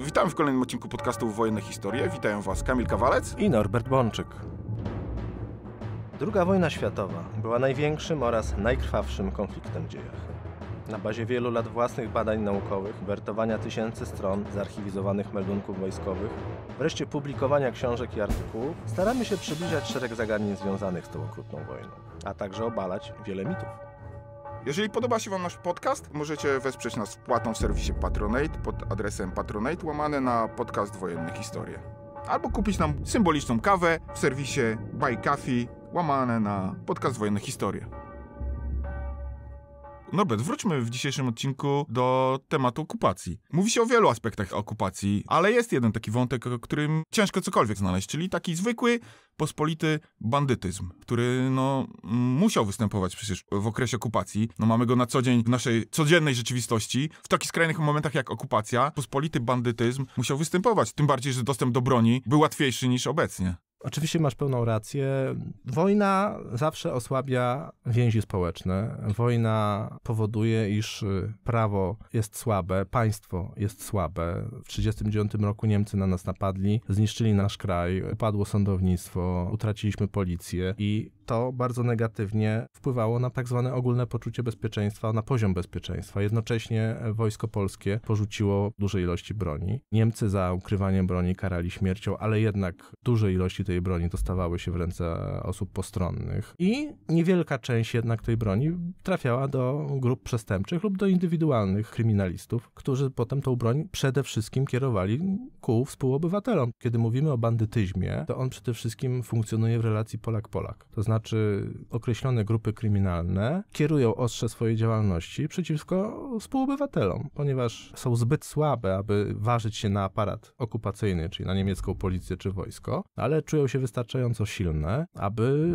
Witam w kolejnym odcinku podcastu Wojenne Historie. Witają Was Kamil Kawalec i Norbert Bączyk. Druga wojna światowa była największym oraz najkrwawszym konfliktem w dziejach. Na bazie wielu lat własnych badań naukowych, wertowania tysięcy stron zarchiwizowanych meldunków wojskowych, wreszcie publikowania książek i artykułów, staramy się przybliżać szereg zagadnień związanych z tą okrutną wojną, a także obalać wiele mitów. Jeżeli podoba się Wam nasz podcast, możecie wesprzeć nas wpłatą w serwisie Patronate pod adresem patronate łamane na podcast Wojenne Historie. Albo kupić nam symboliczną kawę w serwisie Buy Coffee łamane na podcast Wojenne Historie. Norbert, wróćmy w dzisiejszym odcinku do tematu okupacji. Mówi się o wielu aspektach okupacji, ale jest jeden taki wątek, o którym ciężko cokolwiek znaleźć, czyli taki zwykły, pospolity bandytyzm, który no, musiał występować przecież w okresie okupacji. No, mamy go na co dzień w naszej codziennej rzeczywistości. W takich skrajnych momentach jak okupacja, pospolity bandytyzm musiał występować. Tym bardziej, że dostęp do broni był łatwiejszy niż obecnie. Oczywiście masz pełną rację. Wojna zawsze osłabia więzi społeczne. Wojna powoduje, iż y, prawo jest słabe, państwo jest słabe. W 1939 roku Niemcy na nas napadli, zniszczyli nasz kraj, upadło sądownictwo, utraciliśmy policję i to bardzo negatywnie wpływało na tak zwane ogólne poczucie bezpieczeństwa, na poziom bezpieczeństwa. Jednocześnie wojsko polskie porzuciło duże ilości broni. Niemcy za ukrywanie broni karali śmiercią, ale jednak duże ilości tej broni dostawały się w ręce osób postronnych i niewielka część jednak tej broni trafiała do grup przestępczych lub do indywidualnych kryminalistów, którzy potem tą broń przede wszystkim kierowali ku współobywatelom. Kiedy mówimy o bandytyzmie, to on przede wszystkim funkcjonuje w relacji Polak-Polak. To znaczy znaczy określone grupy kryminalne kierują ostrze swojej działalności przeciwko współobywatelom, ponieważ są zbyt słabe, aby ważyć się na aparat okupacyjny, czyli na niemiecką policję czy wojsko, ale czują się wystarczająco silne, aby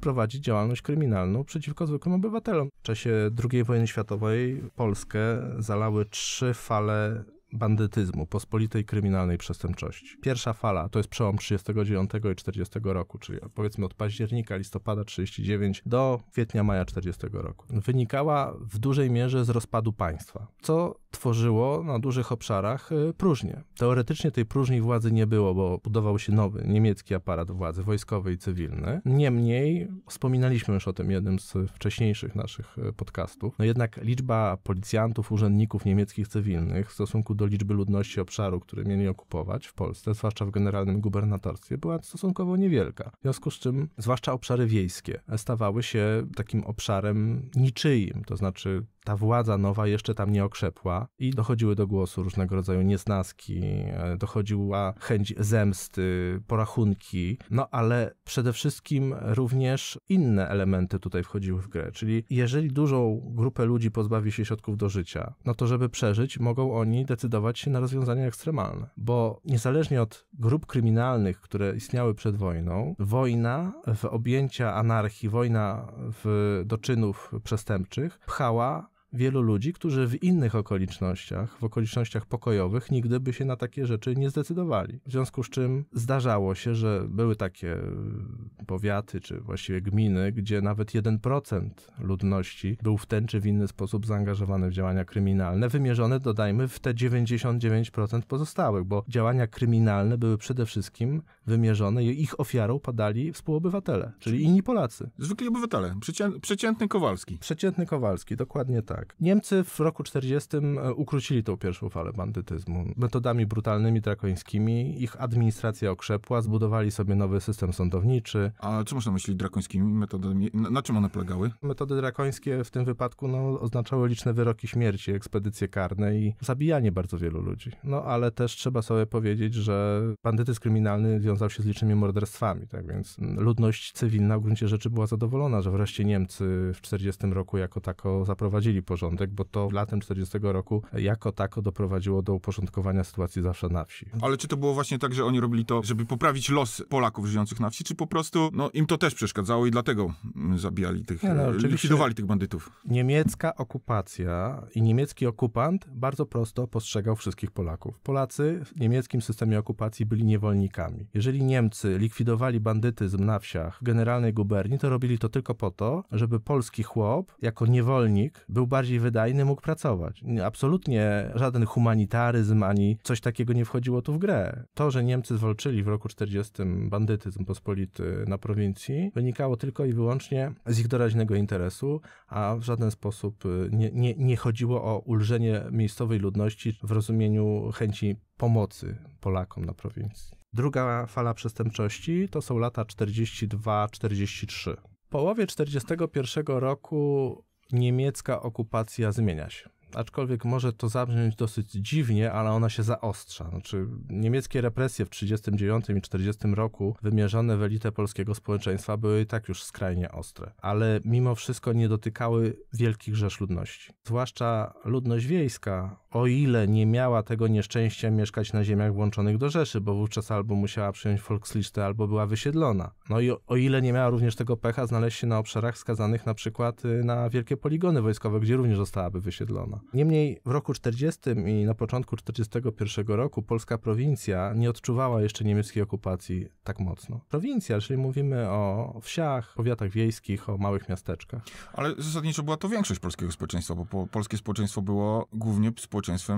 prowadzić działalność kryminalną przeciwko zwykłym obywatelom. W czasie II wojny światowej Polskę zalały trzy fale bandytyzmu, pospolitej kryminalnej przestępczości. Pierwsza fala to jest przełom 39 i 40 roku, czyli powiedzmy od października, listopada 39 do kwietnia, maja 40 roku. Wynikała w dużej mierze z rozpadu państwa, co tworzyło na dużych obszarach y, próżnię. Teoretycznie tej próżni władzy nie było, bo budował się nowy niemiecki aparat władzy wojskowy i cywilny. Niemniej, wspominaliśmy już o tym jednym z wcześniejszych naszych y, podcastów, no jednak liczba policjantów, urzędników niemieckich cywilnych w stosunku do liczby ludności obszaru, który mieli okupować w Polsce, zwłaszcza w generalnym gubernatorstwie, była stosunkowo niewielka. W związku z czym, zwłaszcza obszary wiejskie, stawały się takim obszarem niczyim, to znaczy ta władza nowa jeszcze tam nie okrzepła, i dochodziły do głosu różnego rodzaju niesnaski, e, dochodziła chęć zemsty, porachunki, no ale przede wszystkim również inne elementy tutaj wchodziły w grę. Czyli jeżeli dużą grupę ludzi pozbawi się środków do życia, no to żeby przeżyć, mogą oni decydować się na rozwiązania ekstremalne. Bo niezależnie od grup kryminalnych, które istniały przed wojną, wojna w objęcia anarchii, wojna w, do czynów przestępczych pchała wielu ludzi, którzy w innych okolicznościach, w okolicznościach pokojowych, nigdy by się na takie rzeczy nie zdecydowali. W związku z czym zdarzało się, że były takie mm, powiaty, czy właściwie gminy, gdzie nawet 1% ludności był w ten czy w inny sposób zaangażowany w działania kryminalne, wymierzone, dodajmy, w te 99% pozostałych, bo działania kryminalne były przede wszystkim wymierzone i ich ofiarą padali współobywatele, czyli inni Polacy. Zwykli obywatele, przeciętny Kowalski. Przeciętny Kowalski, dokładnie tak tak. Niemcy w roku 40 e, ukrócili tą pierwszą falę bandytyzmu. Metodami brutalnymi, drakońskimi ich administracja okrzepła, zbudowali sobie nowy system sądowniczy. A czy można myśli drakońskimi metodami? Na, na, czym one polegały? Metody drakońskie w tym wypadku no, oznaczały liczne wyroki śmierci, ekspedycje karne i zabijanie bardzo wielu ludzi. No ale też trzeba sobie powiedzieć, że bandytyzm kryminalny wiązał się z licznymi morderstwami, tak więc mm, ludność cywilna w gruncie rzeczy była zadowolona, że wreszcie Niemcy w 40 roku jako tako zaprowadzili porządek, bo to latem 40 roku jako tako doprowadziło do uporządkowania sytuacji zawsze na wsi. Ale czy to było właśnie tak, że oni robili to, żeby poprawić los Polaków żyjących na wsi, czy po prostu no, im to też przeszkadzało i dlatego mm, zabijali tych, nie, no, e, likwidowali tych bandytów? Niemiecka okupacja i niemiecki okupant bardzo prosto postrzegał wszystkich Polaków. Polacy w niemieckim systemie okupacji byli niewolnikami. Jeżeli Niemcy likwidowali bandytyzm na wsiach w generalnej guberni, to robili to tylko po to, żeby polski chłop jako niewolnik był bardziej wydajny mógł pracować. Absolutnie żaden humanitaryzm ani coś takiego nie wchodziło tu w grę. To, że Niemcy zwalczyli w roku 40 bandytyzm pospolity na prowincji, wynikało tylko i wyłącznie z ich doraźnego interesu, a w żaden sposób y, nie, nie, nie chodziło o ulżenie miejscowej ludności w rozumieniu chęci pomocy Polakom na prowincji. Druga fala przestępczości to są lata 42-43. W połowie 1941 roku niemiecka okupacja zmienia się aczkolwiek może to zabrzmieć dosyć dziwnie, ale ona się zaostrza. Znaczy, niemieckie represje w 1939 i 40 roku wymierzone w elitę polskiego społeczeństwa były i tak już skrajnie ostre, ale mimo wszystko nie dotykały wielkich rzesz ludności. Zwłaszcza ludność wiejska, o ile nie miała tego nieszczęścia mieszkać na ziemiach włączonych do Rzeszy, bo wówczas albo musiała przyjąć Volkslicztę, albo była wysiedlona. No i o ile nie miała również tego pecha znaleźć się na obszarach skazanych na przykład y, na wielkie poligony wojskowe, gdzie również zostałaby wysiedlona. Niemniej w roku 40 i na początku 41 roku polska prowincja nie odczuwała jeszcze niemieckiej okupacji tak mocno. Prowincja, czyli mówimy o wsiach, powiatach wiejskich, o małych miasteczkach. Ale zasadniczo była to większość polskiego społeczeństwa, bo po, polskie społeczeństwo było głównie społeczeństwem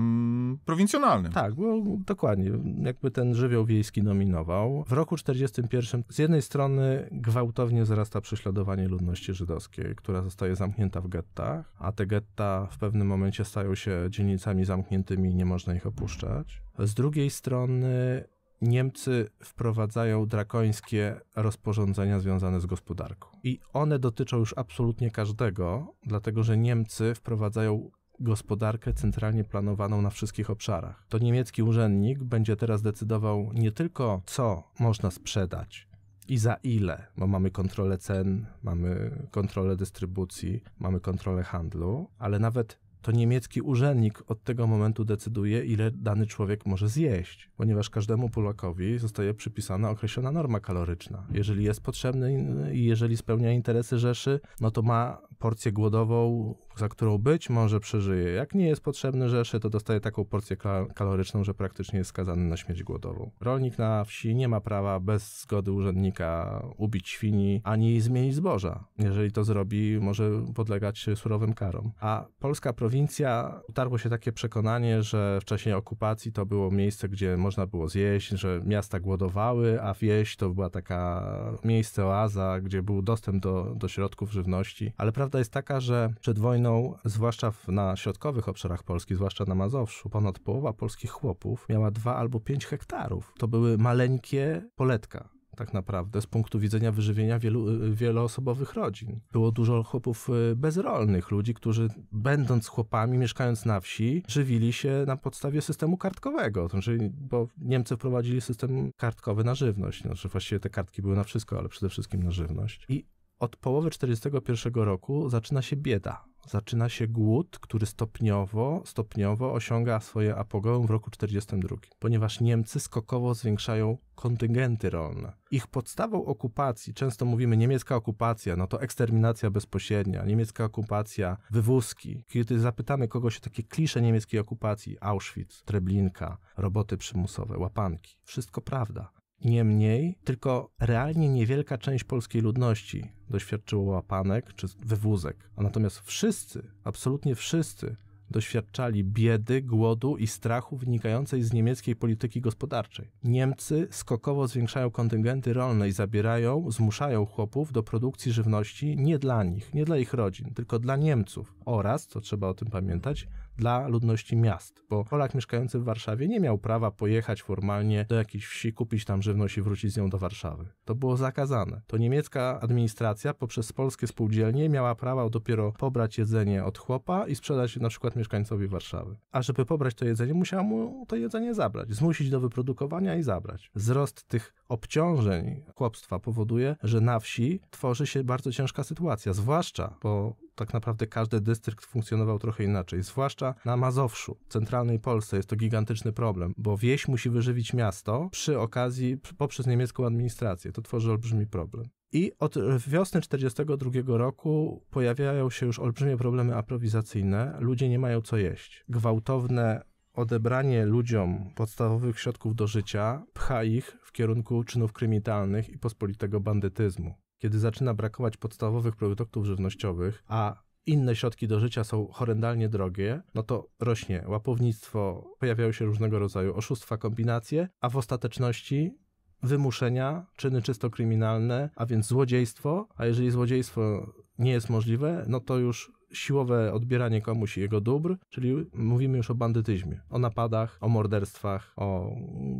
prowincjonalnym. Tak, było dokładnie. Jakby ten żywioł wiejski dominował. W roku 41 z jednej strony gwałtownie wzrasta prześladowanie ludności żydowskiej, która zostaje zamknięta w gettach, a te getta w pewnym momencie momencie stają się dzielnicami zamkniętymi i nie można ich opuszczać. Z drugiej strony Niemcy wprowadzają drakońskie rozporządzenia związane z gospodarką. I one dotyczą już absolutnie każdego, dlatego że Niemcy wprowadzają gospodarkę centralnie planowaną na wszystkich obszarach. To niemiecki urzędnik będzie teraz decydował nie tylko co można sprzedać, i za ile, bo mamy kontrolę cen, mamy kontrolę dystrybucji, mamy kontrolę handlu, ale nawet to niemiecki urzędnik od tego momentu decyduje, ile dany człowiek może zjeść, ponieważ każdemu Polakowi zostaje przypisana określona norma kaloryczna. Jeżeli jest potrzebny i jeżeli spełnia interesy Rzeszy, no to ma porcję głodową, za którą być może przeżyje. Jak nie jest potrzebny rzeszy, to dostaje taką porcję kaloryczną, że praktycznie jest skazany na śmierć głodową. Rolnik na wsi nie ma prawa bez zgody urzędnika ubić świni ani zmienić zboża. Jeżeli to zrobi, może podlegać surowym karom. A polska prowincja, utarło się takie przekonanie, że w czasie okupacji to było miejsce, gdzie można było zjeść, że miasta głodowały, a wieś to była taka miejsce oaza, gdzie był dostęp do, do środków żywności. Ale prawda jest taka, że przed wojną wojną, zwłaszcza na środkowych obszarach Polski, zwłaszcza na Mazowszu, ponad połowa polskich chłopów miała 2 albo 5 hektarów. To były maleńkie poletka tak naprawdę z punktu widzenia wyżywienia wielu, wieloosobowych rodzin. Było dużo chłopów y, bezrolnych, ludzi, którzy będąc chłopami, mieszkając na wsi, żywili się na podstawie systemu kartkowego, znaczy, bo Niemcy wprowadzili system kartkowy na żywność, znaczy właściwie te kartki były na wszystko, ale przede wszystkim na żywność. I od połowy 1941 roku zaczyna się bieda zaczyna się głód, który stopniowo, stopniowo osiąga swoje apogeum w roku 42, ponieważ Niemcy skokowo zwiększają kontyngenty rolne. Ich podstawą okupacji, często mówimy niemiecka okupacja, no to eksterminacja bezpośrednia, niemiecka okupacja, wywózki. Kiedy zapytamy kogoś o takie klisze niemieckiej okupacji, Auschwitz, Treblinka, roboty przymusowe, łapanki, wszystko prawda Niemniej, tylko realnie niewielka część polskiej ludności doświadczyła łapanek czy wywózek. A natomiast wszyscy, absolutnie wszyscy, doświadczali biedy, głodu i strachu wynikającej z niemieckiej polityki gospodarczej. Niemcy skokowo zwiększają kontyngenty rolne i zabierają, zmuszają chłopów do produkcji żywności nie dla nich, nie dla ich rodzin, tylko dla Niemców oraz, co trzeba o tym pamiętać, dla ludności miast, bo Polak mieszkający w Warszawie nie miał prawa pojechać formalnie do jakiejś wsi, kupić tam żywność i wrócić z nią do Warszawy. To było zakazane. To niemiecka administracja poprzez polskie spółdzielnie miała prawo dopiero pobrać jedzenie od chłopa i sprzedać na przykład mieszkańcowi Warszawy. A żeby pobrać to jedzenie, musiała mu to jedzenie zabrać, zmusić do wyprodukowania i zabrać. Wzrost tych obciążeń chłopstwa powoduje, że na wsi tworzy się bardzo ciężka sytuacja, zwłaszcza po tak naprawdę każdy dystrykt funkcjonował trochę inaczej, zwłaszcza na Mazowszu, w centralnej Polsce jest to gigantyczny problem, bo wieś musi wyżywić miasto przy okazji poprzez niemiecką administrację. To tworzy olbrzymi problem. I od wiosny 1942 roku pojawiają się już olbrzymie problemy aprowizacyjne. Ludzie nie mają co jeść. Gwałtowne odebranie ludziom podstawowych środków do życia pcha ich w kierunku czynów kryminalnych i pospolitego bandytyzmu kiedy zaczyna brakować podstawowych produktów żywnościowych, a inne środki do życia są horrendalnie drogie, no to rośnie łapownictwo, pojawiają się różnego rodzaju oszustwa, kombinacje, a w ostateczności wymuszenia, czyny czysto kryminalne, a więc złodziejstwo, a jeżeli złodziejstwo nie jest możliwe, no to już siłowe odbieranie komuś jego dóbr, czyli mówimy już o bandytyzmie, o napadach, o morderstwach, o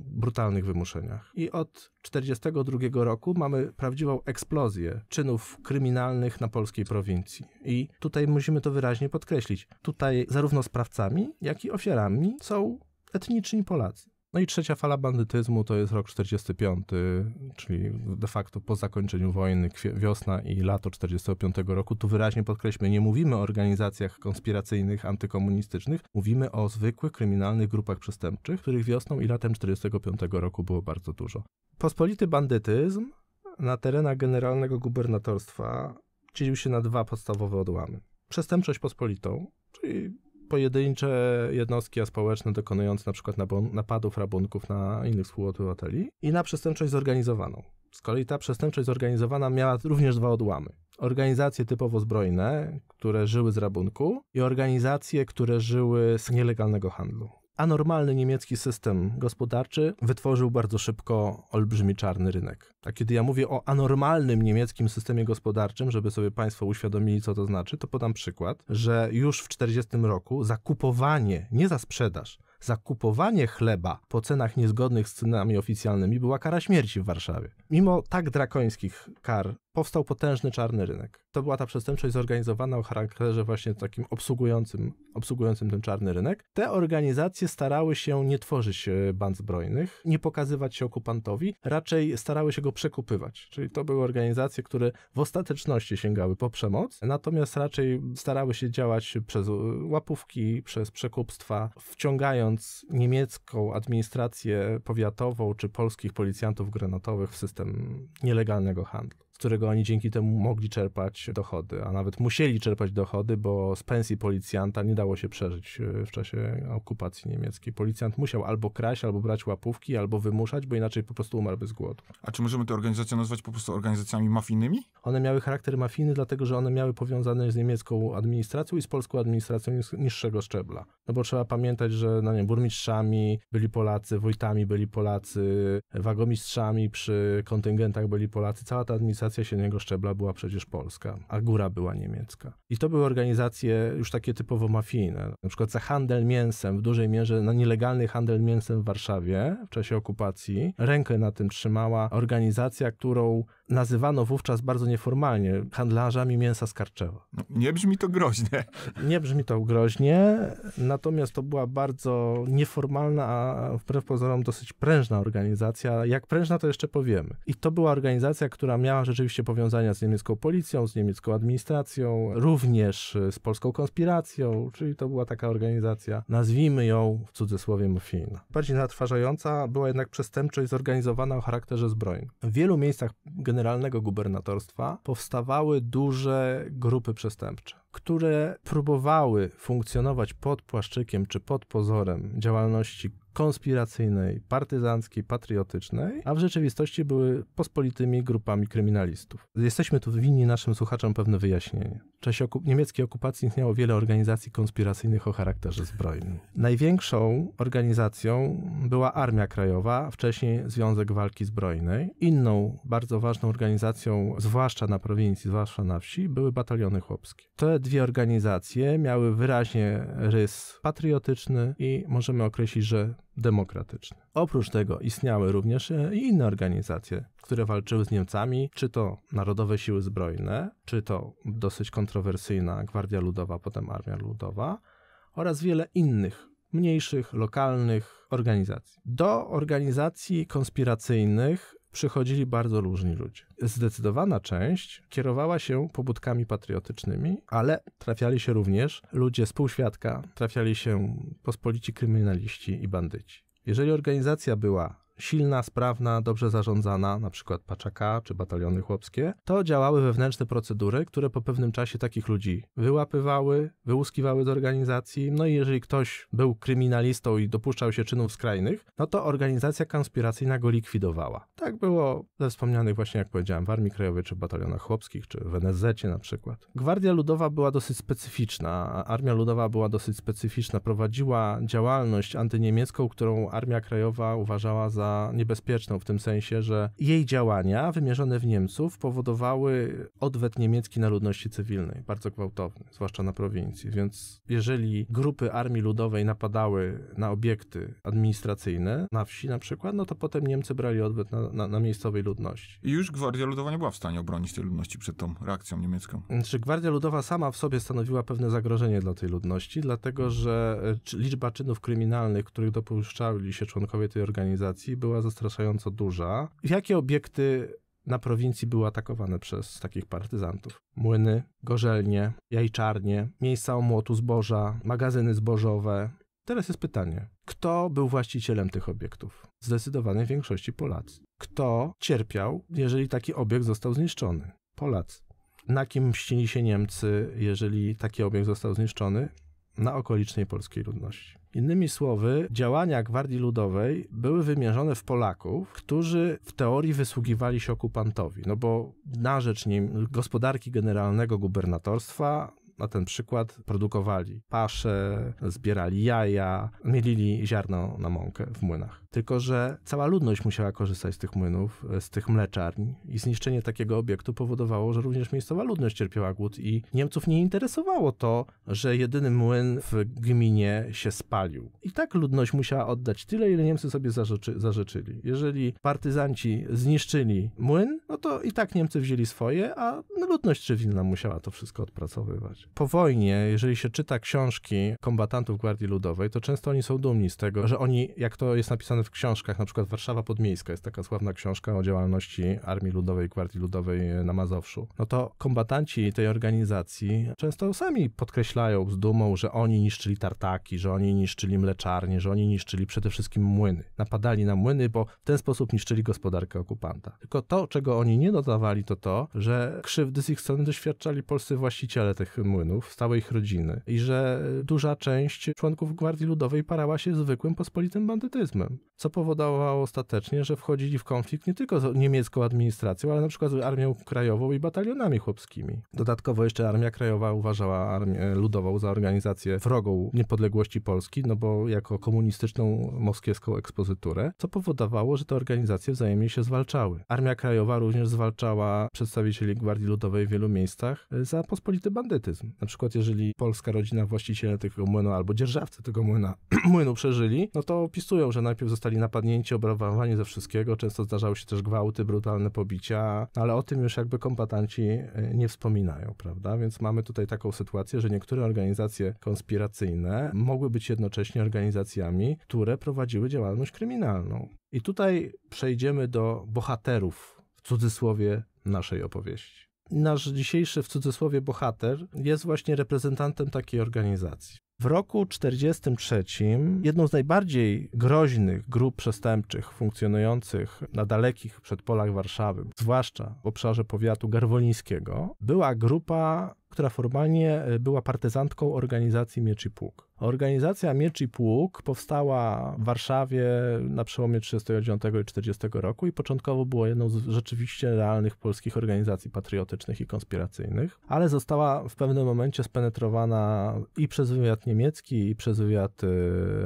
brutalnych wymuszeniach. I od 1942 roku mamy prawdziwą eksplozję czynów kryminalnych na polskiej prowincji. I tutaj musimy to wyraźnie podkreślić. Tutaj zarówno sprawcami, jak i ofiarami są etniczni Polacy. No i trzecia fala bandytyzmu to jest rok 45, czyli de facto po zakończeniu wojny wiosna i lato 45 roku. Tu wyraźnie podkreślmy, nie mówimy o organizacjach konspiracyjnych, antykomunistycznych, mówimy o zwykłych kryminalnych grupach przestępczych, których wiosną i latem 45 roku było bardzo dużo. Pospolity bandytyzm na terenach generalnego gubernatorstwa dzielił się na dwa podstawowe odłamy. Przestępczość pospolitą, czyli pojedyncze jednostki społeczne dokonujące na przykład napadów rabunków na innych współobywateli i na przestępczość zorganizowaną. Z kolei ta przestępczość zorganizowana miała również dwa odłamy. Organizacje typowo zbrojne, które żyły z rabunku i organizacje, które żyły z nielegalnego handlu anormalny niemiecki system gospodarczy wytworzył bardzo szybko olbrzymi czarny rynek. A kiedy ja mówię o anormalnym niemieckim systemie gospodarczym, żeby sobie Państwo uświadomili, co to znaczy, to podam przykład, że już w 1940 roku zakupowanie, nie za sprzedaż, zakupowanie chleba po cenach niezgodnych z cenami oficjalnymi była kara śmierci w Warszawie. Mimo tak drakońskich kar powstał potężny czarny rynek. To była ta przestępczość zorganizowana o charakterze właśnie takim obsługującym, obsługującym ten czarny rynek. Te organizacje starały się nie tworzyć e, band zbrojnych, nie pokazywać się okupantowi, raczej starały się go przekupywać. Czyli to były organizacje, które w ostateczności sięgały po przemoc, natomiast raczej starały się działać przez e, łapówki, przez przekupstwa, wciągając niemiecką administrację powiatową czy polskich policjantów granatowych w system nielegalnego handlu którego oni dzięki temu mogli czerpać dochody, a nawet musieli czerpać dochody, bo z pensji policjanta nie dało się przeżyć e, w czasie okupacji niemieckiej. Policjant musiał albo kraść, albo brać łapówki, albo wymuszać, bo inaczej po prostu umarłby z głodu. A czy możemy te organizacje nazwać po prostu organizacjami mafijnymi? One miały charakter mafijny, dlatego że one miały powiązane z niemiecką administracją i z polską administracją niższego szczebla. No bo trzeba pamiętać, że no nie, burmistrzami byli Polacy, wójtami byli Polacy, wagomistrzami przy kontyngentach byli Polacy, cała ta administracja reprezentacja średniego szczebla była przecież polska, a góra była niemiecka. I to były organizacje już takie typowo mafijne. Na przykład za handel mięsem, w dużej mierze na nielegalny handel mięsem w Warszawie w czasie okupacji, rękę na tym trzymała organizacja, którą nazywano wówczas bardzo nieformalnie handlarzami mięsa z no, Nie brzmi to groźnie. Nie brzmi to groźnie, natomiast to była bardzo nieformalna, a wbrew pozorom dosyć prężna organizacja. Jak prężna, to jeszcze powiemy. I to była organizacja, która miała rzeczywiście oczywiście powiązania z niemiecką policją, z niemiecką administracją, również e, z polską konspiracją, czyli to była taka organizacja, nazwijmy ją w cudzysłowie mafijna. Bardziej zatrważająca była jednak przestępczość zorganizowana o charakterze zbrojnym. W wielu miejscach generalnego gubernatorstwa powstawały duże grupy przestępcze które próbowały funkcjonować pod płaszczykiem czy pod pozorem działalności konspiracyjnej, partyzanckiej, patriotycznej, a w rzeczywistości były pospolitymi grupami kryminalistów. Jesteśmy tu winni naszym słuchaczom pewne wyjaśnienie. W czasie oku niemieckiej okupacji istniało wiele organizacji konspiracyjnych o charakterze zbrojnym. Największą organizacją była Armia Krajowa, wcześniej Związek Walki Zbrojnej. Inną bardzo ważną organizacją, zwłaszcza na prowincji, zwłaszcza na wsi, były bataliony chłopskie. Te dwie organizacje miały wyraźnie rys patriotyczny i możemy określić, że demokratyczny. Oprócz tego istniały również e, inne organizacje, które walczyły z Niemcami, czy to Narodowe Siły Zbrojne, czy to dosyć kontrowersyjna Gwardia Ludowa, potem Armia Ludowa oraz wiele innych mniejszych, lokalnych organizacji. Do organizacji konspiracyjnych przychodzili bardzo różni ludzie. Zdecydowana część kierowała się pobudkami patriotycznymi, ale trafiali się również ludzie z półświadka, trafiali się pospolici kryminaliści i bandyci. Jeżeli organizacja była silna, sprawna, dobrze zarządzana, na przykład paczaka czy bataliony chłopskie, to działały wewnętrzne procedury, które po pewnym czasie takich ludzi wyłapywały, wyłuskiwały z organizacji. No i jeżeli ktoś był kryminalistą i dopuszczał się czynów skrajnych, no to organizacja konspiracyjna go likwidowała. Tak było ze wspomnianych właśnie, jak powiedziałem, w Armii Krajowej czy w batalionach chłopskich, czy w NSZ na przykład. Gwardia Ludowa była dosyć specyficzna. Armia Ludowa była dosyć specyficzna. Prowadziła działalność antyniemiecką, którą Armia Krajowa uważała za niebezpieczną w tym sensie, że jej działania wymierzone w Niemców powodowały odwet niemiecki na ludności cywilnej, bardzo gwałtowny, zwłaszcza na prowincji. Więc jeżeli grupy armii ludowej napadały na obiekty administracyjne, na wsi na przykład, no to potem Niemcy brali odwet na, na, na miejscowej ludności. I już Gwardia Ludowa nie była w stanie obronić tej ludności przed tą reakcją niemiecką. Czy znaczy, Gwardia Ludowa sama w sobie stanowiła pewne zagrożenie dla tej ludności, dlatego że e, liczba czynów kryminalnych, których dopuszczali się członkowie tej organizacji, była zastraszająco duża. Jakie obiekty na prowincji były atakowane przez takich partyzantów? Młyny, gorzelnie, jajczarnie, miejsca omłotu zboża, magazyny zbożowe. Teraz jest pytanie, kto był właścicielem tych obiektów? zdecydowanej większości Polacy. Kto cierpiał, jeżeli taki obiekt został zniszczony? Polacy. Na kim mścili się Niemcy, jeżeli taki obiekt został zniszczony? Na okolicznej polskiej ludności. Innymi słowy, działania Gwardii Ludowej były wymierzone w Polaków, którzy w teorii wysługiwali się okupantowi, no bo na rzecz nim gospodarki generalnego gubernatorstwa na ten przykład produkowali pasze, zbierali jaja, mielili ziarno na mąkę w młynach. Tylko, że cała ludność musiała korzystać z tych młynów, z tych mleczarni i zniszczenie takiego obiektu powodowało, że również miejscowa ludność cierpiała głód i Niemców nie interesowało to, że jedyny młyn w gminie się spalił. I tak ludność musiała oddać tyle, ile Niemcy sobie zażyczy, zażyczyli. Jeżeli partyzanci zniszczyli młyn, no to i tak Niemcy wzięli swoje, a ludność cywilna musiała to wszystko odpracowywać. Po wojnie, jeżeli się czyta książki kombatantów Gwardii Ludowej, to często oni są dumni z tego, że oni, jak to jest napisane w książkach, na przykład Warszawa Podmiejska, jest taka sławna książka o działalności Armii Ludowej, Gwardii Ludowej na Mazowszu, no to kombatanci tej organizacji często sami podkreślają z dumą, że oni niszczyli tartaki, że oni niszczyli mleczarnie, że oni niszczyli przede wszystkim młyny. Napadali na młyny, bo w ten sposób niszczyli gospodarkę okupanta. Tylko to, czego oni nie dodawali, to to, że krzywdy z ich strony doświadczali polscy właściciele tych młynów Młynów, stałej ich rodziny i że duża część członków Gwardii Ludowej parała się zwykłym pospolitym bandytyzmem, co powodowało ostatecznie, że wchodzili w konflikt nie tylko z niemiecką administracją, ale na przykład z Armią Krajową i batalionami chłopskimi. Dodatkowo jeszcze Armia Krajowa uważała Armię Ludową za organizację wrogą niepodległości Polski, no bo jako komunistyczną moskiewską ekspozyturę, co powodowało, że te organizacje wzajemnie się zwalczały. Armia Krajowa również zwalczała przedstawicieli Gwardii Ludowej w wielu miejscach za pospolity bandytyzm. Na przykład, jeżeli polska rodzina właściciele tego młyna albo dzierżawcy tego młyna, młynu przeżyli, no to opisują, że najpierw zostali napadnięci, obrabowani ze wszystkiego. Często zdarzały się też gwałty, brutalne pobicia, ale o tym już jakby kombatanci e, nie wspominają, prawda? Więc mamy tutaj taką sytuację, że niektóre organizacje konspiracyjne mogły być jednocześnie organizacjami, które prowadziły działalność kryminalną. I tutaj przejdziemy do bohaterów w cudzysłowie naszej opowieści. Nasz dzisiejszy w cudzysłowie bohater jest właśnie reprezentantem takiej organizacji. W roku 1943 jedną z najbardziej groźnych grup przestępczych funkcjonujących na dalekich przedpolach Warszawy, zwłaszcza w obszarze powiatu garwolińskiego, była grupa która formalnie e, była partyzantką organizacji Miecz i Pług. Organizacja Miecz i Pług powstała w Warszawie na przełomie 1939 i 1940 roku i początkowo była jedną z rzeczywiście realnych polskich organizacji patriotycznych i konspiracyjnych, ale została w pewnym momencie spenetrowana i przez wywiad niemiecki, i przez wywiad e,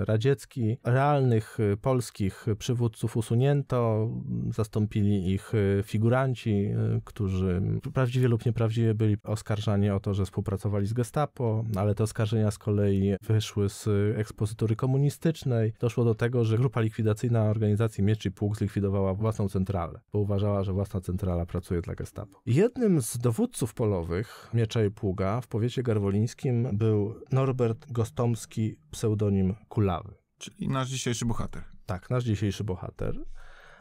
radziecki. Realnych e, polskich przywódców usunięto, zastąpili ich figuranci, którzy prawdziwie lub nieprawdziwie byli oskarżani o to, że współpracowali z gestapo, ale te oskarżenia z kolei wyszły z ekspozytury komunistycznej. Doszło do tego, że grupa likwidacyjna organizacji Miecz i Pług zlikwidowała własną centralę, bo uważała, że własna centrala pracuje dla gestapo. Jednym z dowódców polowych Miecza i Pługa w powiecie garwolińskim był Norbert Gostomski, pseudonim Kulawy. Czyli nasz dzisiejszy bohater. Tak, nasz dzisiejszy bohater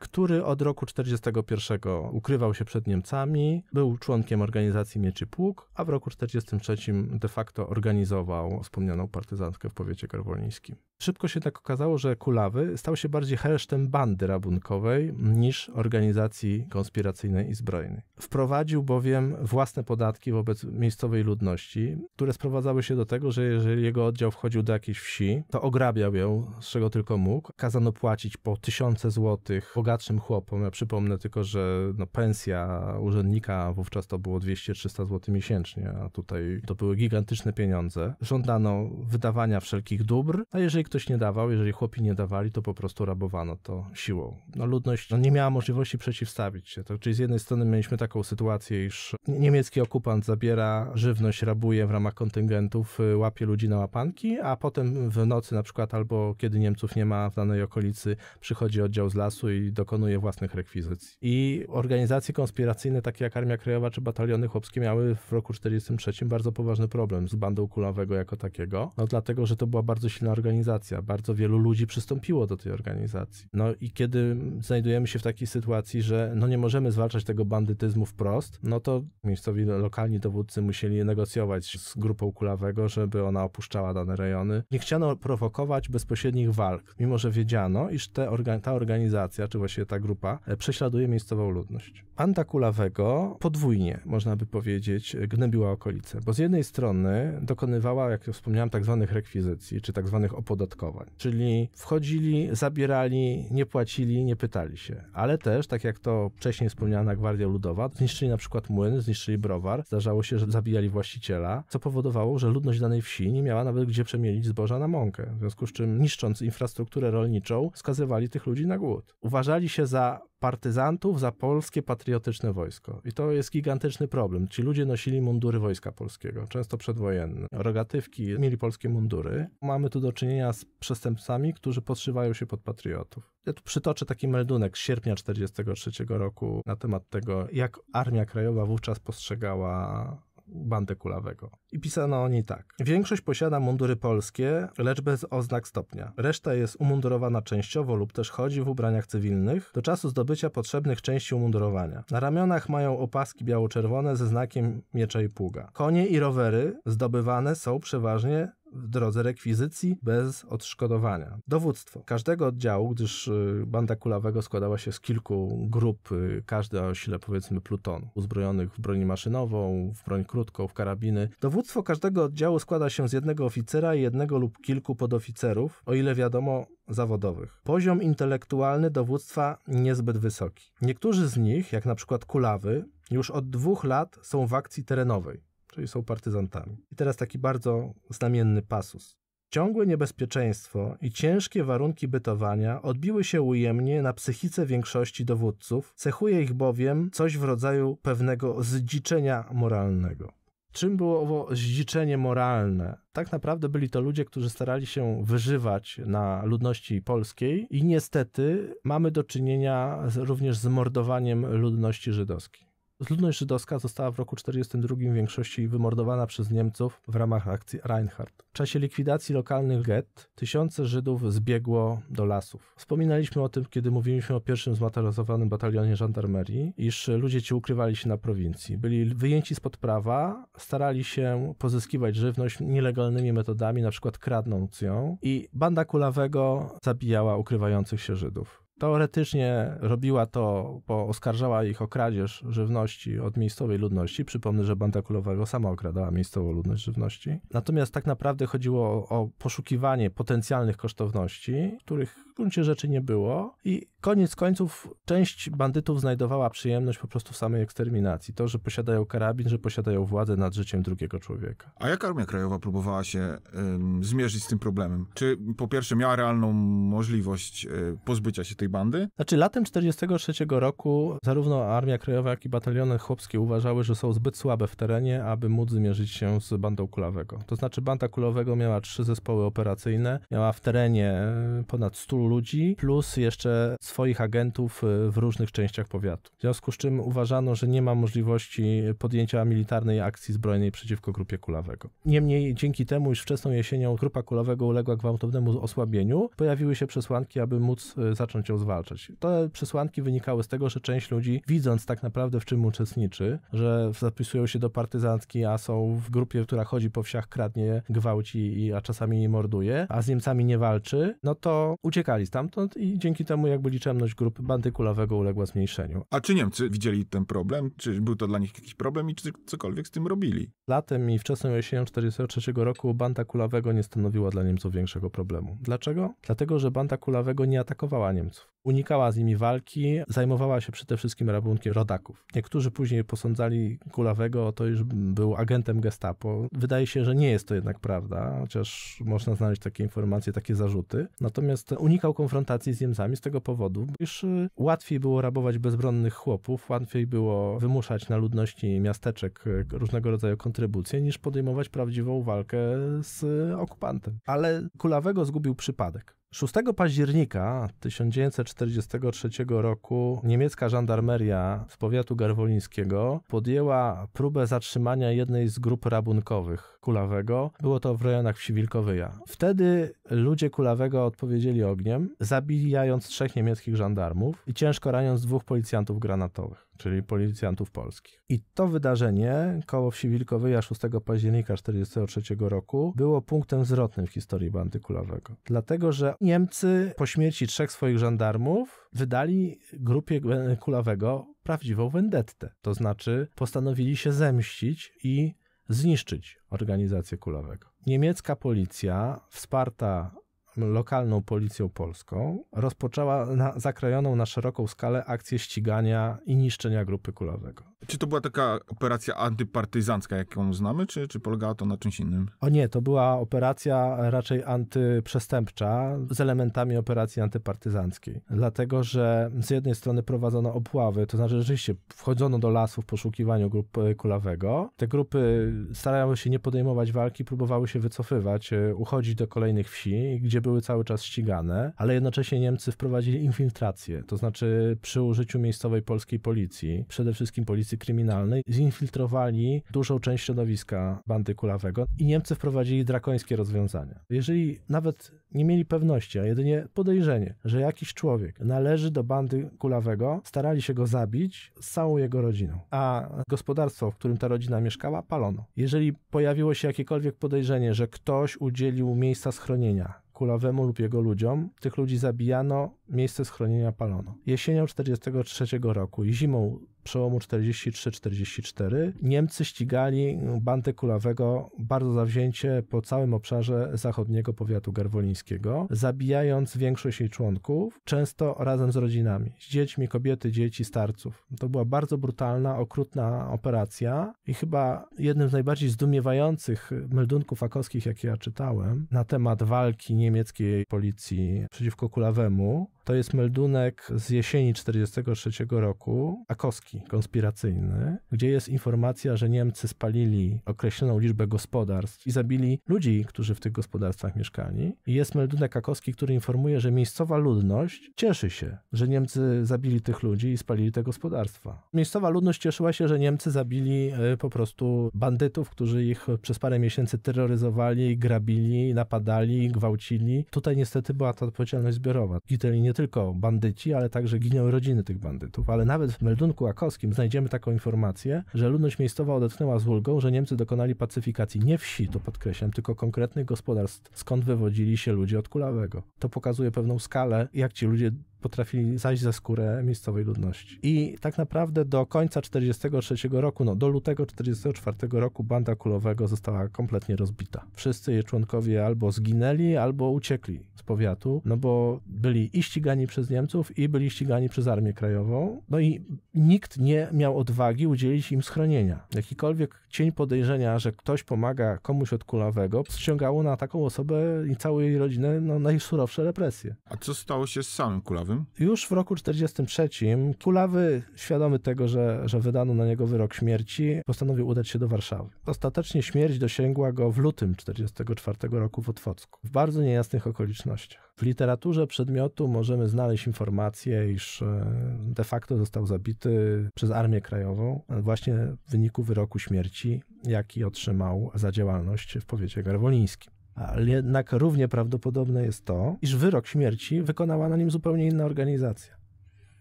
który od roku 1941 ukrywał się przed Niemcami, był członkiem organizacji Mieczy Pług, a w roku 1943 de facto organizował wspomnianą partyzantkę w powiecie karwolińskim. Szybko się tak okazało, że Kulawy stał się bardziej hersztem bandy rabunkowej niż organizacji konspiracyjnej i zbrojnej. Wprowadził bowiem własne podatki wobec miejscowej ludności, które sprowadzały się do tego, że jeżeli jego oddział wchodził do jakiejś wsi, to ograbiał ją z czego tylko mógł. Kazano płacić po tysiące złotych bogatym bogatszym chłopom. Ja przypomnę tylko, że no, pensja urzędnika wówczas to było 200-300 zł miesięcznie, a tutaj to były gigantyczne pieniądze. Żądano wydawania wszelkich dóbr, a jeżeli ktoś nie dawał, jeżeli chłopi nie dawali, to po prostu rabowano to siłą. No, ludność no, nie miała możliwości przeciwstawić się. To, tak, czyli z jednej strony mieliśmy taką sytuację, iż niemiecki okupant zabiera żywność, rabuje w ramach kontyngentów, y, łapie ludzi na łapanki, a potem w nocy na przykład albo kiedy Niemców nie ma w danej okolicy, przychodzi oddział z lasu i do dokonuje własnych rekwizycji. I organizacje konspiracyjne, takie jak Armia Krajowa czy Bataliony Chłopskie, miały w roku 1943 bardzo poważny problem z bandą kulawego jako takiego, no dlatego, że to była bardzo silna organizacja, bardzo wielu ludzi przystąpiło do tej organizacji. No i kiedy znajdujemy się w takiej sytuacji, że no nie możemy zwalczać tego bandytyzmu wprost, no to miejscowi lokalni dowódcy musieli negocjować z grupą kulawego, żeby ona opuszczała dane rejony. Nie chciano prowokować bezpośrednich walk, mimo że wiedziano, iż te ta organizacja, czy właśnie czasie ta grupa e, prześladuje miejscową ludność. Anta Kulawego podwójnie, można by powiedzieć, e, gnębiła okolice, bo z jednej strony dokonywała, jak wspomniałem, tak zwanych rekwizycji, czy tak zwanych opodatkowań, czyli wchodzili, zabierali, nie płacili, nie pytali się, ale też, tak jak to wcześniej wspomniana Gwardia Ludowa, zniszczyli na przykład młyn, zniszczyli browar, zdarzało się, że zabijali właściciela, co powodowało, że ludność danej wsi nie miała nawet gdzie przemielić zboża na mąkę, w związku z czym niszcząc infrastrukturę rolniczą, skazywali tych ludzi na głód. Uważali uważali się za partyzantów, za polskie patriotyczne wojsko. I to jest gigantyczny problem. Ci ludzie nosili mundury Wojska Polskiego, często przedwojenne. Rogatywki mieli polskie mundury. Mamy tu do czynienia z przestępcami, którzy podszywają się pod patriotów. Ja tu przytoczę taki meldunek z sierpnia 1943 roku na temat tego, jak Armia Krajowa wówczas postrzegała Bandy kulawego. I pisano o niej tak. Większość posiada mundury polskie, lecz bez oznak stopnia. Reszta jest umundurowana częściowo lub też chodzi w ubraniach cywilnych do czasu zdobycia potrzebnych części umundurowania. Na ramionach mają opaski biało-czerwone ze znakiem miecza i pługa. Konie i rowery zdobywane są przeważnie w drodze rekwizycji bez odszkodowania. Dowództwo każdego oddziału, gdyż y, banda kulawego składała się z kilku grup, y, każda o sile powiedzmy plutonu, uzbrojonych w broń maszynową, w broń krótką, w karabiny. Dowództwo każdego oddziału składa się z jednego oficera i jednego lub kilku podoficerów, o ile wiadomo zawodowych. Poziom intelektualny dowództwa niezbyt wysoki. Niektórzy z nich, jak na przykład Kulawy, już od dwóch lat są w akcji terenowej czyli są partyzantami. I teraz taki bardzo znamienny pasus. Ciągłe niebezpieczeństwo i ciężkie warunki bytowania odbiły się ujemnie na psychice większości dowódców, cechuje ich bowiem coś w rodzaju pewnego zdziczenia moralnego. Czym było owo zdziczenie moralne? Tak naprawdę byli to ludzie, którzy starali się wyżywać na ludności polskiej i niestety mamy do czynienia również z mordowaniem ludności żydowskiej. Ludność żydowska została w roku 1942 w większości wymordowana przez Niemców w ramach akcji Reinhardt. W czasie likwidacji lokalnych get tysiące Żydów zbiegło do lasów. Wspominaliśmy o tym, kiedy mówiliśmy o pierwszym zmaterializowanym batalionie żandarmerii, iż ludzie ci ukrywali się na prowincji. Byli wyjęci spod prawa, starali się pozyskiwać żywność nielegalnymi metodami, na przykład kradnąc ją i banda kulawego zabijała ukrywających się Żydów. Teoretycznie robiła to, bo oskarżała ich o kradzież żywności od miejscowej ludności. Przypomnę, że banda kulowego sama okradała miejscową ludność żywności. Natomiast tak naprawdę chodziło o, o poszukiwanie potencjalnych kosztowności, których w gruncie rzeczy nie było. I koniec końców część bandytów znajdowała przyjemność po prostu w samej eksterminacji. To, że posiadają karabin, że posiadają władzę nad życiem drugiego człowieka. A jak Armia Krajowa próbowała się ym, zmierzyć z tym problemem? Czy po pierwsze miała realną możliwość y, pozbycia się tej bandy? Znaczy latem 1943 roku zarówno Armia Krajowa, jak i bataliony chłopskie uważały, że są zbyt słabe w terenie, aby móc zmierzyć się z bandą kulawego. To znaczy banda kulawego miała trzy zespoły operacyjne, miała w terenie e, ponad 100 ludzi, plus jeszcze swoich agentów e, w różnych częściach powiatu. W związku z czym uważano, że nie ma możliwości podjęcia militarnej akcji zbrojnej przeciwko grupie kulawego. Niemniej dzięki temu już wczesną jesienią grupa kulawego uległa gwałtownemu osłabieniu, pojawiły się przesłanki, aby móc e, zacząć ją zwalczać. Te przesłanki wynikały z tego, że część ludzi, widząc tak naprawdę w czym uczestniczy, że zapisują się do partyzantki, a są w grupie, która chodzi po wsiach, kradnie, gwałci, a czasami morduje, a z Niemcami nie walczy, no to uciekali stamtąd i dzięki temu jakby liczebność grup bandykulowego uległa zmniejszeniu. A czy Niemcy widzieli ten problem? Czy był to dla nich jakiś problem i czy cokolwiek z tym robili? Latem i wczesną jesienią 1943 roku banda kulawego nie stanowiła dla Niemców większego problemu. Dlaczego? Dlatego, że banda kulawego nie atakowała Niemców. Unikała z nimi walki, zajmowała się przede wszystkim rabunkiem rodaków. Niektórzy później posądzali Kulawego o to, iż był agentem Gestapo. Wydaje się, że nie jest to jednak prawda, chociaż można znaleźć takie informacje, takie zarzuty. Natomiast unikał konfrontacji z Niemcami z tego powodu, iż y, łatwiej było rabować bezbronnych chłopów, łatwiej było wymuszać na ludności miasteczek y, różnego rodzaju kontrybucje, niż podejmować prawdziwą walkę z y, okupantem. Ale Kulawego zgubił przypadek. 6 października 1940 1943 roku niemiecka żandarmeria z powiatu garwolińskiego podjęła próbę zatrzymania jednej z grup rabunkowych Kulawego. Było to w rejonach wsi Wilkowyja. Wtedy ludzie Kulawego odpowiedzieli ogniem, zabijając trzech niemieckich żandarmów i ciężko raniąc dwóch policjantów granatowych czyli policjantów polskich. I to wydarzenie, koło wsi Wilkowyja 6 października 1943 roku, było punktem zwrotnym w historii bandy kulowego. Dlatego, że Niemcy po śmierci trzech swoich żandarmów wydali grupie kulawego prawdziwą wendettę. To znaczy postanowili się zemścić i zniszczyć organizację kulawego. Niemiecka policja, wsparta lokalną policją polską rozpoczęła na, zakrojoną na szeroką skalę akcję ścigania i niszczenia grupy kulowego. Czy to była taka operacja antypartyzancka, jaką znamy, czy, czy polegała to na czymś innym? O nie, to była operacja raczej antyprzestępcza z elementami operacji antypartyzanckiej. Dlatego, że z jednej strony prowadzono obławy, to znaczy rzeczywiście wchodzono do lasu w poszukiwaniu grup e, kulawego. Te grupy starały się nie podejmować walki, próbowały się wycofywać, e, uchodzić do kolejnych wsi, gdzie były cały czas ścigane, ale jednocześnie Niemcy wprowadzili infiltrację, to znaczy przy użyciu miejscowej polskiej policji, przede wszystkim policji policji kryminalnej zinfiltrowali dużą część środowiska bandy kulawego i Niemcy wprowadzili drakońskie rozwiązania. Jeżeli nawet nie mieli pewności, a jedynie podejrzenie, że jakiś człowiek należy do bandy kulawego, starali się go zabić z całą jego rodziną, a gospodarstwo, w którym ta rodzina mieszkała, palono. Jeżeli pojawiło się jakiekolwiek podejrzenie, że ktoś udzielił miejsca schronienia Kulawemu lub jego ludziom. Tych ludzi zabijano, miejsce schronienia palono. Jesienią 1943 roku i zimą przełomu 43-44 Niemcy ścigali bandę kulawego bardzo zawzięcie po całym obszarze zachodniego powiatu garwolińskiego, zabijając większość jej członków, często razem z rodzinami, z dziećmi, kobiety, dzieci, starców. To była bardzo brutalna, okrutna operacja i chyba jednym z najbardziej zdumiewających meldunków akowskich, jakie ja czytałem na temat walki niemieckiej policji przeciwko kulawemu, to jest meldunek z jesieni 1943 roku, akoski konspiracyjny, gdzie jest informacja, że Niemcy spalili określoną liczbę gospodarstw i zabili ludzi, którzy w tych gospodarstwach mieszkali. I jest meldunek akoski, który informuje, że miejscowa ludność cieszy się, że Niemcy zabili tych ludzi i spalili te gospodarstwa. Miejscowa ludność cieszyła się, że Niemcy zabili e, po prostu bandytów, którzy ich przez parę miesięcy terroryzowali, grabili, napadali, gwałcili. Tutaj niestety była ta odpowiedzialność zbiorowa. Hitler nie nie tylko bandyci, ale także giną rodziny tych bandytów. Ale nawet w meldunku akowskim znajdziemy taką informację, że ludność miejscowa odetchnęła z ulgą, że Niemcy dokonali pacyfikacji nie wsi, to podkreślam, tylko konkretnych gospodarstw, skąd wywodzili się ludzie od Kulawego. To pokazuje pewną skalę, jak ci ludzie potrafili zajść za skórę miejscowej ludności. I tak naprawdę do końca 1943 roku, no do lutego 1944 roku banda kulowego została kompletnie rozbita. Wszyscy jej członkowie albo zginęli, albo uciekli z powiatu, no bo byli i ścigani przez Niemców, i byli ścigani przez Armię Krajową, no i nikt nie miał odwagi udzielić im schronienia. Jakikolwiek cień podejrzenia, że ktoś pomaga komuś od kulawego, ściągało na taką osobę i całą jej rodzinę no, najsurowsze represje. A co stało się z samym kulawym? Już w roku 1943 Kulawy, świadomy tego, że, że wydano na niego wyrok śmierci, postanowił udać się do Warszawy. Ostatecznie śmierć dosięgła go w lutym 1944 roku w Otwocku, w bardzo niejasnych okolicznościach. W literaturze przedmiotu możemy znaleźć informację, iż e, de facto został zabity przez Armię Krajową właśnie w wyniku wyroku śmierci, jaki otrzymał za działalność w powiecie garwolińskim. Ale jednak równie prawdopodobne jest to, iż wyrok śmierci wykonała na nim zupełnie inna organizacja.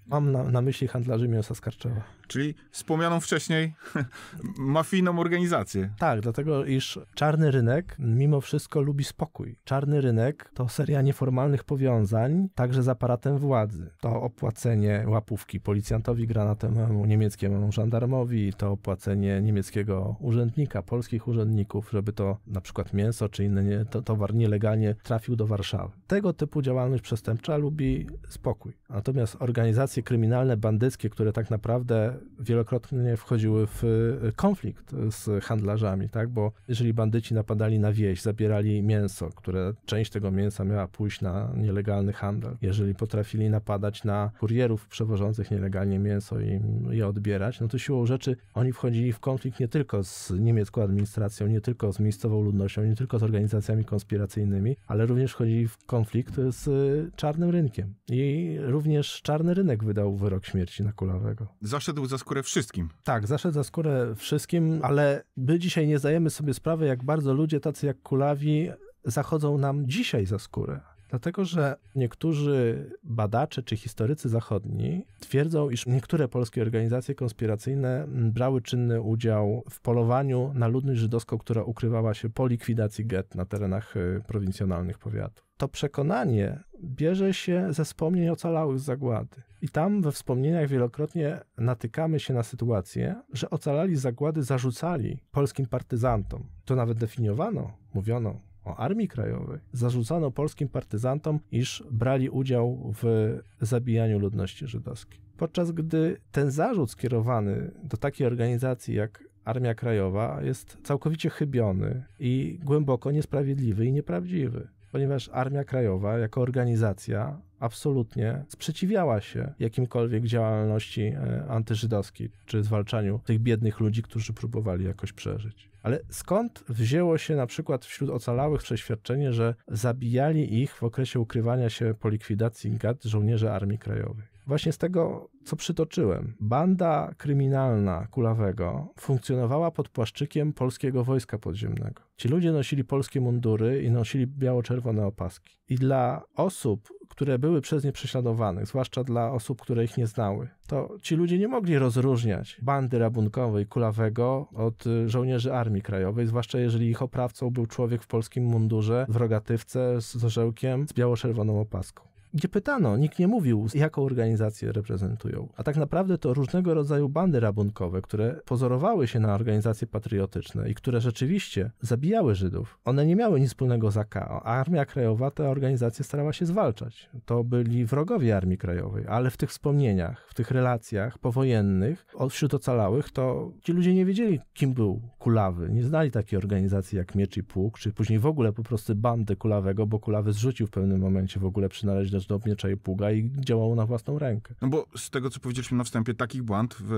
Mam na, na, myśli handlarzy mięsa Skarczewa. Czyli wspomnianą wcześniej mafijną organizację. Tak, dlatego iż czarny rynek mimo wszystko lubi spokój. Czarny rynek to seria nieformalnych powiązań, także z aparatem władzy. To opłacenie łapówki policjantowi granatememu, niemieckiemu żandarmowi, to opłacenie niemieckiego urzędnika, polskich urzędników, żeby to na przykład mięso czy inny nie, to, towar nielegalnie trafił do Warszawy. Tego typu działalność przestępcza lubi spokój. Natomiast organizacja organizacje kryminalne, bandyckie, które tak naprawdę wielokrotnie wchodziły w e, konflikt z handlarzami, tak? Bo jeżeli bandyci napadali na wieś, zabierali mięso, które część tego mięsa miała pójść na nielegalny handel. Jeżeli potrafili napadać na kurierów przewożących nielegalnie mięso i je odbierać, no to siłą rzeczy oni wchodzili w konflikt nie tylko z niemiecką administracją, nie tylko z miejscową ludnością, nie tylko z organizacjami konspiracyjnymi, ale również wchodzili w konflikt z e, czarnym rynkiem. I również czarny rynek tak wydał wyrok śmierci na Kulawego. Zaszedł za skórę wszystkim. Tak, zaszedł za skórę wszystkim, ale my dzisiaj nie zdajemy sobie sprawy, jak bardzo ludzie tacy jak Kulawi zachodzą nam dzisiaj za skórę. Dlatego, że niektórzy badacze czy historycy zachodni twierdzą, iż niektóre polskie organizacje konspiracyjne brały czynny udział w polowaniu na ludność żydowską, która ukrywała się po likwidacji get na terenach y, prowincjonalnych powiatu to przekonanie bierze się ze wspomnień ocalałych z zagłady. I tam we wspomnieniach wielokrotnie natykamy się na sytuację, że ocalali zagłady zarzucali polskim partyzantom. To nawet definiowano, mówiono o Armii Krajowej. Zarzucano polskim partyzantom, iż brali udział w zabijaniu ludności żydowskiej. Podczas gdy ten zarzut skierowany do takiej organizacji jak Armia Krajowa jest całkowicie chybiony i głęboko niesprawiedliwy i nieprawdziwy ponieważ Armia Krajowa jako organizacja absolutnie sprzeciwiała się jakimkolwiek działalności e, antyżydowskiej czy zwalczaniu tych biednych ludzi, którzy próbowali jakoś przeżyć. Ale skąd wzięło się na przykład wśród ocalałych przeświadczenie, że zabijali ich w okresie ukrywania się po likwidacji Gad żołnierze Armii Krajowej? właśnie z tego, co przytoczyłem. Banda kryminalna Kulawego funkcjonowała pod płaszczykiem polskiego wojska podziemnego. Ci ludzie nosili polskie mundury i nosili biało-czerwone opaski. I dla osób, które były przez nie prześladowanych, zwłaszcza dla osób, które ich nie znały, to ci ludzie nie mogli rozróżniać bandy rabunkowej Kulawego od y, żołnierzy Armii Krajowej, zwłaszcza jeżeli ich oprawcą był człowiek w polskim mundurze, w rogatywce, z orzełkiem, z biało-czerwoną opaską gdzie pytano, nikt nie mówił, jaką organizację reprezentują. A tak naprawdę to różnego rodzaju bandy rabunkowe, które pozorowały się na organizacje patriotyczne i które rzeczywiście zabijały Żydów, one nie miały nic wspólnego z AK. Armia Krajowa tę organizację starała się zwalczać. To byli wrogowie Armii Krajowej, ale w tych wspomnieniach, w tych relacjach powojennych wśród ocalałych, to ci ludzie nie wiedzieli, kim był Kulawy. Nie znali takiej organizacji jak Miecz i Pług, czy później w ogóle po prostu bandy Kulawego, bo Kulawy zrzucił w pewnym momencie w ogóle przynależność do miecza i pługa i działało na własną rękę. No bo z tego, co powiedzieliśmy na wstępie, takich błąd w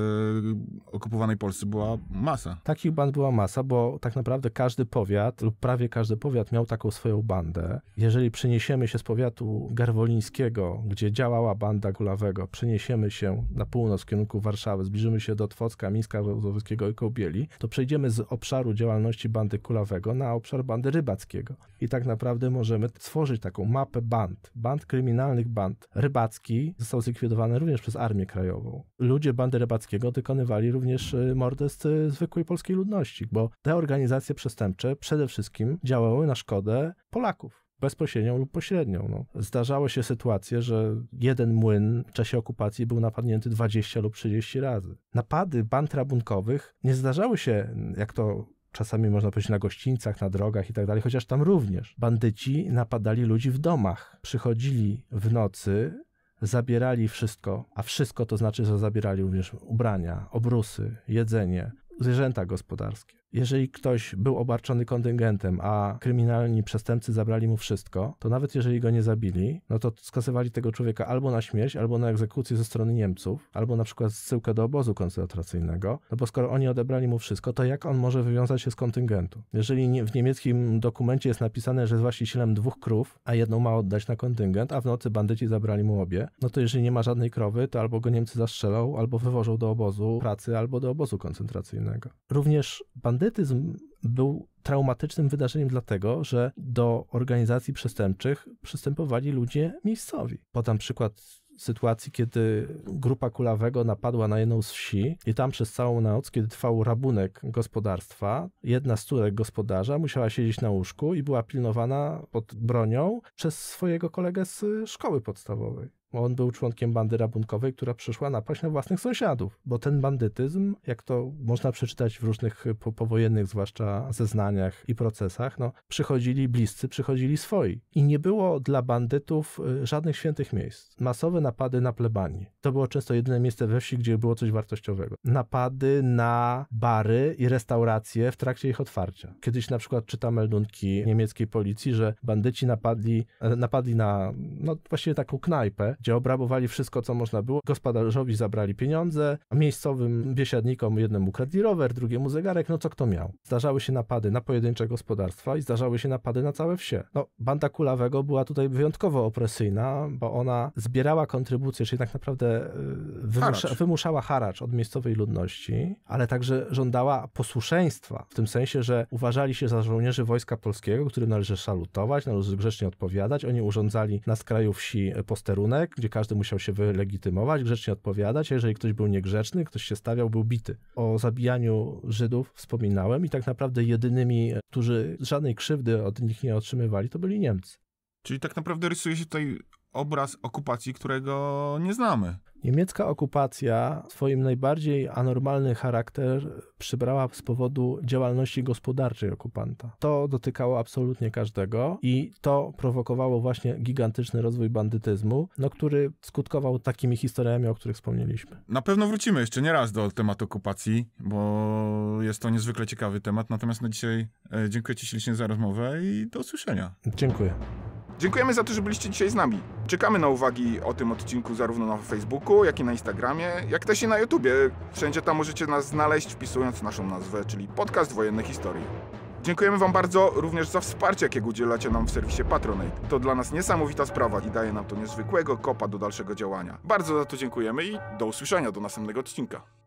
e, okupowanej Polsce była masa. Takich band była masa, bo tak naprawdę każdy powiat lub prawie każdy powiat miał taką swoją bandę. Jeżeli przeniesiemy się z powiatu garwolińskiego, gdzie działała banda Gulawego, przeniesiemy się na północ w kierunku Warszawy, zbliżymy się do Twocka, Mińska, Wozowyskiego i Kołbieli, to przejdziemy z obszaru działalności bandy Kulawego na obszar bandy Rybackiego. I tak naprawdę możemy stworzyć taką mapę band, band kryminalnych kryminalnych band. Rybacki został zlikwidowany również przez Armię Krajową. Ludzie bandy Rybackiego dokonywali również y, morderstw y, zwykłej polskiej ludności, bo te organizacje przestępcze przede wszystkim działały na szkodę Polaków bezpośrednią lub pośrednią. No. Zdarzały się sytuacje, że jeden młyn w czasie okupacji był napadnięty 20 lub 30 razy. Napady band rabunkowych nie zdarzały się, jak to czasami można powiedzieć na gościńcach, na drogach i tak dalej, chociaż tam również bandyci napadali ludzi w domach. Przychodzili w nocy, zabierali wszystko, a wszystko to znaczy, że zabierali również ubrania, obrusy, jedzenie, zwierzęta gospodarskie jeżeli ktoś był obarczony kontyngentem, a kryminalni przestępcy zabrali mu wszystko, to nawet jeżeli go nie zabili, no to skazywali tego człowieka albo na śmierć, albo na egzekucję ze strony Niemców, albo na przykład zsyłkę do obozu koncentracyjnego, no bo skoro oni odebrali mu wszystko, to jak on może wywiązać się z kontyngentu? Jeżeli w niemieckim dokumencie jest napisane, że jest właścicielem dwóch krów, a jedną ma oddać na kontyngent, a w nocy bandyci zabrali mu obie, no to jeżeli nie ma żadnej krowy, to albo go Niemcy zastrzelą, albo wywożą do obozu pracy, albo do obozu koncentracyjnego. Również bandyci Bandytyzm był traumatycznym wydarzeniem dlatego, że do organizacji przestępczych przystępowali ludzie miejscowi. Podam przykład sytuacji, kiedy grupa kulawego napadła na jedną z wsi i tam przez całą noc, kiedy trwał rabunek gospodarstwa, jedna z córek gospodarza musiała siedzieć na łóżku i była pilnowana pod bronią przez swojego kolegę z szkoły podstawowej. On był członkiem bandy rabunkowej, która przyszła napaść na własnych sąsiadów, bo ten bandytyzm, jak to można przeczytać w różnych y, po powojennych, zwłaszcza zeznaniach i procesach, no, przychodzili bliscy, przychodzili swoi. I nie było dla bandytów y, żadnych świętych miejsc. Masowe napady na plebanii. To było często jedyne miejsce we wsi, gdzie było coś wartościowego. Napady na bary i restauracje w trakcie ich otwarcia. Kiedyś na przykład czytam meldunki niemieckiej policji, że bandyci napadli, e, napadli na no, właściwie taką knajpę, gdzie obrabowali wszystko, co można było. Gospodarzowi zabrali pieniądze, a miejscowym biesiadnikom jednemu kradli rower, drugiemu zegarek, no co kto miał. Zdarzały się napady na pojedyncze gospodarstwa i zdarzały się napady na całe wsie. No, banda Kulawego była tutaj wyjątkowo opresyjna, bo ona zbierała kontrybucje, czyli tak naprawdę e, wymusza, haracz. wymuszała haracz od miejscowej ludności, ale także żądała posłuszeństwa, w tym sensie, że uważali się za żołnierzy Wojska Polskiego, którym należy salutować, należy grzecznie odpowiadać. Oni urządzali na skraju wsi e, posterunek, gdzie każdy musiał się wylegitymować, grzecznie odpowiadać, a jeżeli ktoś był niegrzeczny, ktoś się stawiał, był bity. O zabijaniu Żydów wspominałem i tak naprawdę jedynymi, którzy żadnej krzywdy od nich nie otrzymywali, to byli Niemcy. Czyli tak naprawdę rysuje się tutaj obraz okupacji, którego nie znamy. Niemiecka okupacja swoim najbardziej anormalny charakter przybrała z powodu działalności gospodarczej okupanta. To dotykało absolutnie każdego i to prowokowało właśnie gigantyczny rozwój bandytyzmu, no, który skutkował takimi historiami, o których wspomnieliśmy. Na pewno wrócimy jeszcze nie raz do tematu okupacji, bo jest to niezwykle ciekawy temat. Natomiast na dzisiaj e, dziękuję Ci ślicznie za rozmowę i do usłyszenia. Dziękuję. Dziękujemy za to, że byliście dzisiaj z nami. Czekamy na uwagi o tym odcinku zarówno na Facebooku, jak i na Instagramie, jak też i na YouTubie. Wszędzie tam możecie nas znaleźć wpisując naszą nazwę, czyli Podcast Wojenne Historii. Dziękujemy Wam bardzo również za wsparcie, jakiego udzielacie nam w serwisie Patronate. To dla nas niesamowita sprawa i daje nam to niezwykłego kopa do dalszego działania. Bardzo za to dziękujemy i do usłyszenia do następnego odcinka.